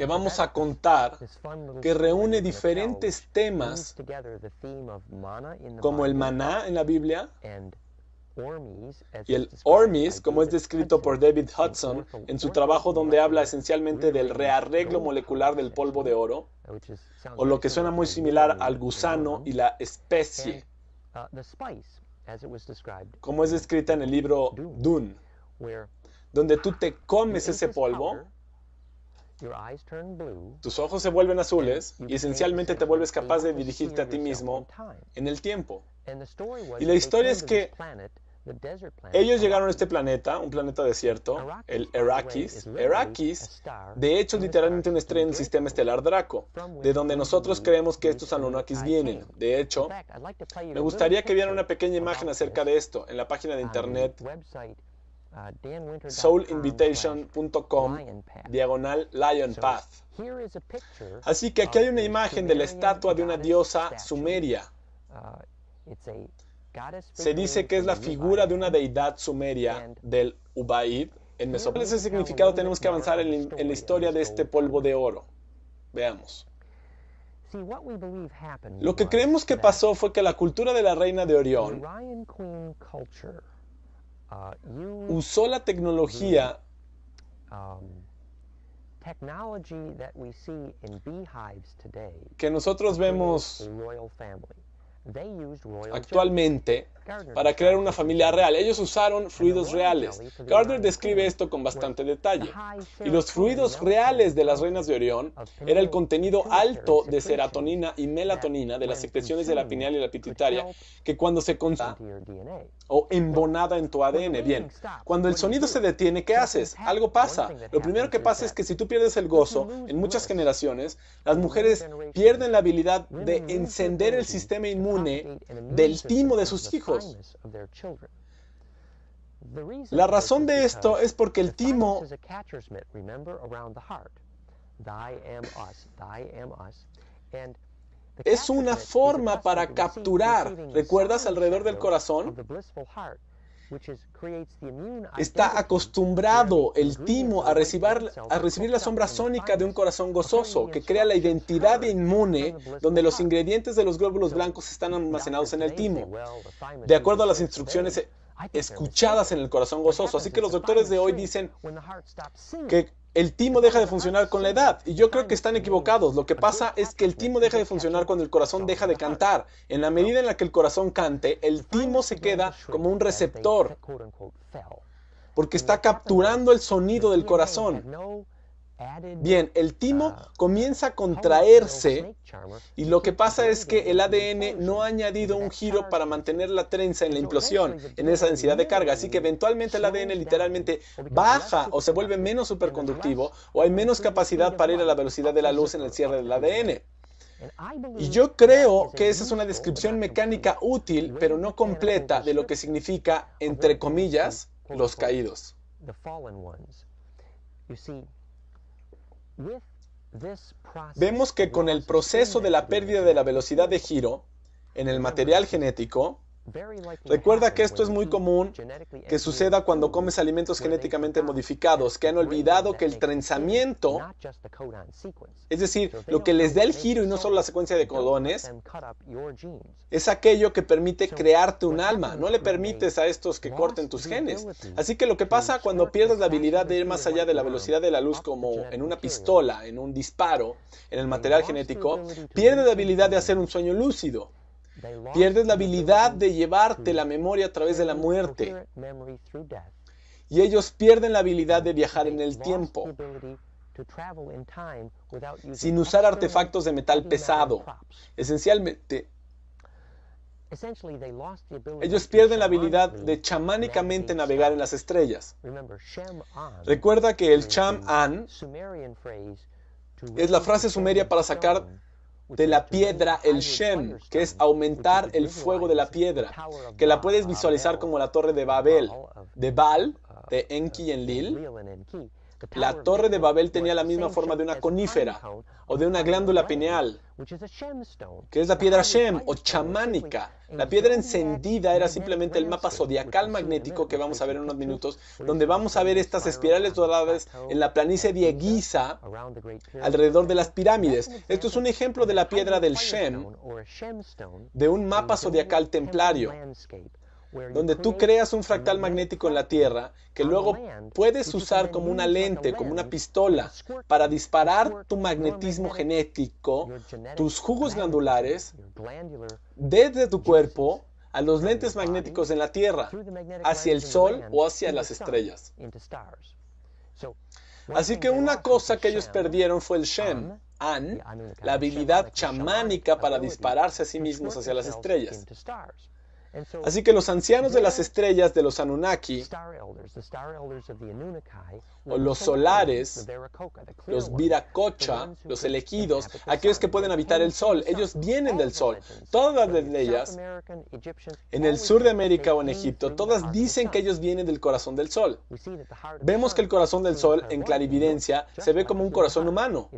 que vamos a contar que reúne diferentes temas como el maná en la Biblia y el Ormis, como es descrito por David Hudson en su trabajo donde habla esencialmente del rearreglo molecular del polvo de oro, uh, o lo que suena muy similar al gusano y la especie, uh, como es descrita en el libro Dune, donde tú te comes ese polvo tus ojos se vuelven azules y esencialmente te vuelves capaz de dirigirte a ti mismo en el tiempo. Y la historia es que ellos llegaron a este planeta, un planeta desierto, el Arrakis. Heraklis, de hecho, literalmente un estrella en el sistema estelar Draco, de donde nosotros creemos que estos Anunnakis vienen. De hecho, me gustaría que vieran una pequeña imagen acerca de esto en la página de internet Uh, soulinvitation.com diagonal Lion Path. Así que aquí hay una imagen de la estatua de una diosa sumeria. Uh, Se dice que es la figura de una deidad sumeria del Ubaid en Mesopotamia. ese significado tenemos que avanzar en la historia de este polvo de oro. Veamos. Lo que creemos que pasó fue que la cultura de la reina de Orión Ah, usó la tecnología um, que nosotros vemos actualmente para crear una familia real. Ellos usaron fluidos reales. Gardner describe esto con bastante detalle. Y los fluidos reales de las reinas de Orión era el contenido alto de serotonina y melatonina de las secreciones de la pineal y la pituitaria que cuando se consume o embonada en tu ADN. Bien, cuando el sonido se detiene, ¿qué haces? Algo pasa. Lo primero que pasa es que si tú pierdes el gozo, en muchas generaciones, las mujeres pierden la habilidad de encender el sistema inmune Ah, del timo de sus hijos. La razón de esto es porque el timo es una forma para capturar, ¿recuerdas alrededor del corazón? Está acostumbrado el timo a recibir, la sombra sónica de un corazón gozoso, que crea la identidad inmune donde los ingredientes de los glóbulos blancos están almacenados en el timo, de acuerdo a las instrucciones escuchadas en el corazón gozoso. Así que los doctores de hoy dicen que el timo deja de funcionar con la edad. Y yo creo que están equivocados. Lo que pasa es que el timo deja de funcionar cuando el corazón deja de cantar. En la medida en la que el corazón cante, el timo se queda como un receptor. Porque está capturando el sonido del corazón. Bien, el timo uh, comienza a contraerse y lo que pasa es que el ADN no ha añadido un giro para mantener la trenza en la implosión, en esa densidad de carga, así que eventualmente el ADN literalmente baja o se vuelve menos superconductivo o hay menos capacidad para ir a la velocidad de la luz en el cierre del ADN. Y yo creo que esa es una descripción mecánica útil, pero no completa, de lo que significa, entre comillas, los caídos. Vemos que con el proceso de la pérdida de la velocidad de giro en el material genético, Recuerda que esto es muy común que suceda cuando comes alimentos genéticamente modificados, que han olvidado que el trenzamiento, es decir, lo que les da el giro y no solo la secuencia de codones, es aquello que permite crearte un alma. No le permites a estos que corten tus genes. Así que lo que pasa cuando pierdes la habilidad de ir más allá de la velocidad de la luz como en una pistola, en un disparo, en el material genético, pierdes la habilidad de hacer un sueño lúcido. Pierdes la habilidad de llevarte la memoria a través de la muerte. Y ellos pierden la habilidad de viajar en el tiempo sin usar artefactos de metal pesado. Esencialmente, ellos pierden la habilidad de chamánicamente navegar en las estrellas. Recuerda que el Cham An es la frase sumeria para sacar de la piedra, el Shem, que es aumentar el fuego de la piedra, que la puedes visualizar como la torre de Babel, de Baal, de Enki y Enlil. La torre de Babel tenía la misma forma de una conífera o de una glándula pineal, que es la piedra Shem o chamánica, la piedra encendida era simplemente el mapa zodiacal magnético que vamos a ver en unos minutos, donde vamos a ver estas espirales doradas en la planicie de Giza alrededor de las pirámides. Esto es un ejemplo de la piedra del Shem, de un mapa zodiacal templario donde tú creas un fractal magnético en la Tierra que luego puedes usar como una lente, como una pistola, para disparar tu magnetismo genético, tus jugos glandulares, desde tu cuerpo a los lentes magnéticos en la Tierra, hacia el Sol o hacia las estrellas. Así que una cosa que ellos perdieron fue el Shem, An, la habilidad chamánica para dispararse a sí mismos hacia las estrellas. Así que los ancianos de las estrellas de los Anunnaki, o los solares, los viracocha, los elegidos, aquellos que pueden habitar el sol, ellos vienen del sol. Todas las estrellas, en el sur de América o en Egipto, todas dicen que ellos vienen del corazón del sol. Vemos que el corazón del sol, en clarividencia, se ve como un corazón humano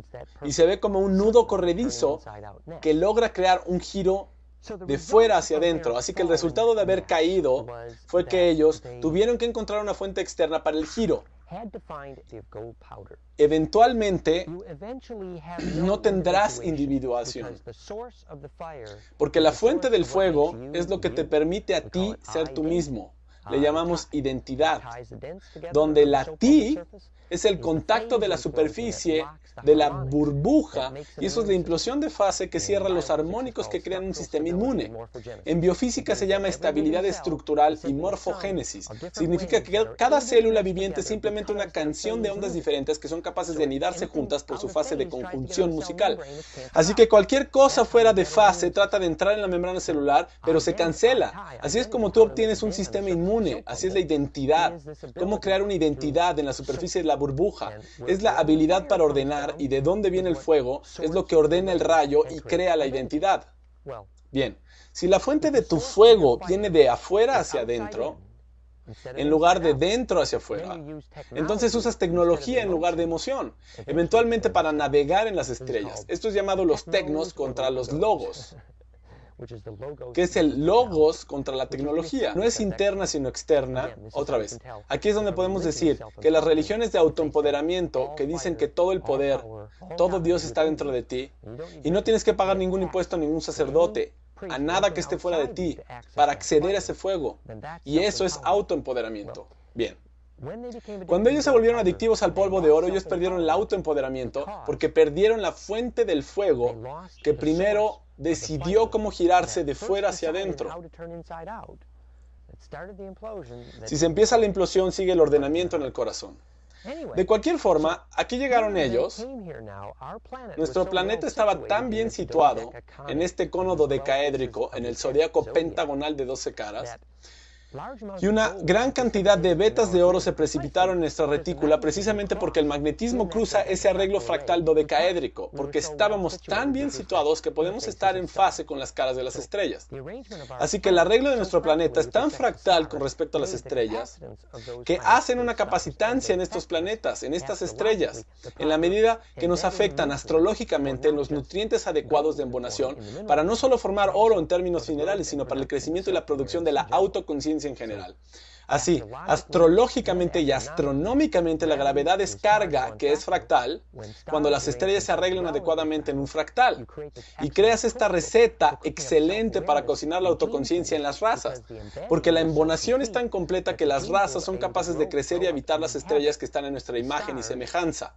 y se ve como un nudo corredizo que logra crear un giro de fuera hacia adentro. Así que el resultado de haber caído fue que ellos tuvieron que encontrar una fuente externa para el giro. Eventualmente no tendrás individuación, porque la fuente del fuego es lo que te permite a ti ser tú mismo le ah, llamamos identidad, donde la ti es el contacto de la superficie de la burbuja y eso es la implosión de fase que cierra los armónicos que crean un sistema inmune. En biofísica se llama estabilidad estructural y morfogénesis. Significa que cada célula viviente es simplemente una canción de ondas diferentes que son capaces de anidarse juntas por su fase de conjunción musical. Así que cualquier cosa fuera de fase trata de entrar en la membrana celular, pero se cancela. Así es como tú obtienes un sistema inmune así es la identidad. Cómo crear una identidad en la superficie de la burbuja. Es la habilidad para ordenar y de dónde viene el fuego es lo que ordena el rayo y crea la identidad. Bien, si la fuente de tu fuego viene de afuera hacia adentro, en lugar de dentro hacia afuera. Entonces usas tecnología en lugar de emoción, eventualmente para navegar en las estrellas. Esto es llamado los tecnos contra los logos. que es el logos contra la tecnología. No es interna sino externa. Oh, otra vez, aquí es donde podemos decir que las religiones de autoempoderamiento que dicen que todo el poder, todo Dios está dentro de ti y no tienes que pagar ningún impuesto a ningún sacerdote, a nada que esté fuera de ti para acceder a ese fuego. Y eso es autoempoderamiento. Bien. Cuando ellos se volvieron adictivos al polvo de oro, ellos perdieron el autoempoderamiento porque perdieron la fuente del fuego que primero decidió cómo girarse de fuera hacia adentro. Si se empieza la implosión, sigue el ordenamiento en el corazón. De cualquier forma, aquí llegaron ellos. Nuestro planeta estaba tan bien situado en este cono decaédrico, en el zodiaco pentagonal de 12 caras, y una gran cantidad de vetas de oro se precipitaron en nuestra retícula precisamente porque el magnetismo cruza ese arreglo fractal dodecaédrico, porque estábamos tan bien situados que podemos estar en fase con las caras de las estrellas. Así que el arreglo de nuestro planeta es tan fractal con respecto a las estrellas que hacen una capacitancia en estos planetas, en estas estrellas, en la medida que nos afectan astrológicamente los nutrientes adecuados de embonación para no solo formar oro en términos minerales, sino para el crecimiento y la producción de la autoconciencia en general. Así, astrológicamente y astronómicamente la gravedad es que es fractal, cuando las estrellas se arreglan adecuadamente en un fractal. Y creas esta receta excelente para cocinar la autoconciencia en las razas, porque la embonación es tan completa que las razas son capaces de crecer y habitar las estrellas que están en nuestra imagen y semejanza.